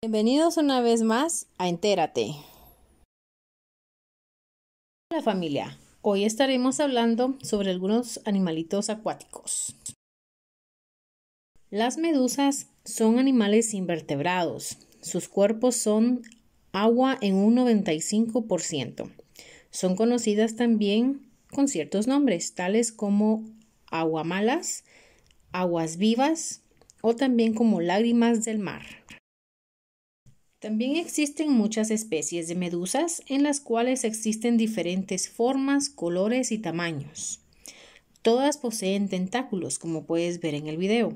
Bienvenidos una vez más a Entérate. Hola familia, hoy estaremos hablando sobre algunos animalitos acuáticos. Las medusas son animales invertebrados. Sus cuerpos son agua en un 95%. Son conocidas también con ciertos nombres, tales como aguamalas, aguas vivas o también como lágrimas del mar. También existen muchas especies de medusas en las cuales existen diferentes formas, colores y tamaños. Todas poseen tentáculos, como puedes ver en el video,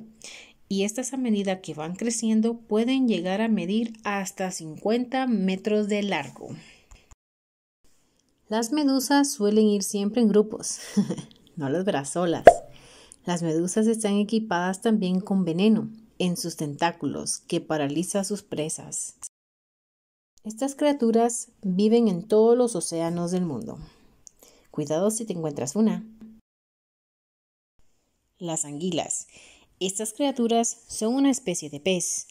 y estas a medida que van creciendo pueden llegar a medir hasta 50 metros de largo. Las medusas suelen ir siempre en grupos, no las verás solas. Las medusas están equipadas también con veneno en sus tentáculos que paraliza a sus presas. Estas criaturas viven en todos los océanos del mundo. Cuidado si te encuentras una. Las anguilas. Estas criaturas son una especie de pez.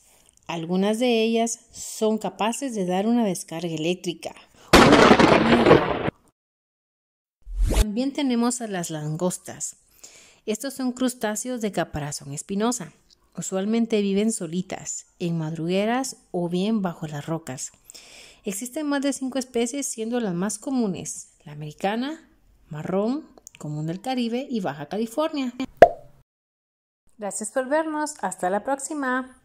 Algunas de ellas son capaces de dar una descarga eléctrica. También tenemos a las langostas. Estos son crustáceos de caparazón espinosa. Usualmente viven solitas, en madrugueras o bien bajo las rocas. Existen más de cinco especies, siendo las más comunes la americana, marrón, común del Caribe y Baja California. Gracias por vernos. Hasta la próxima.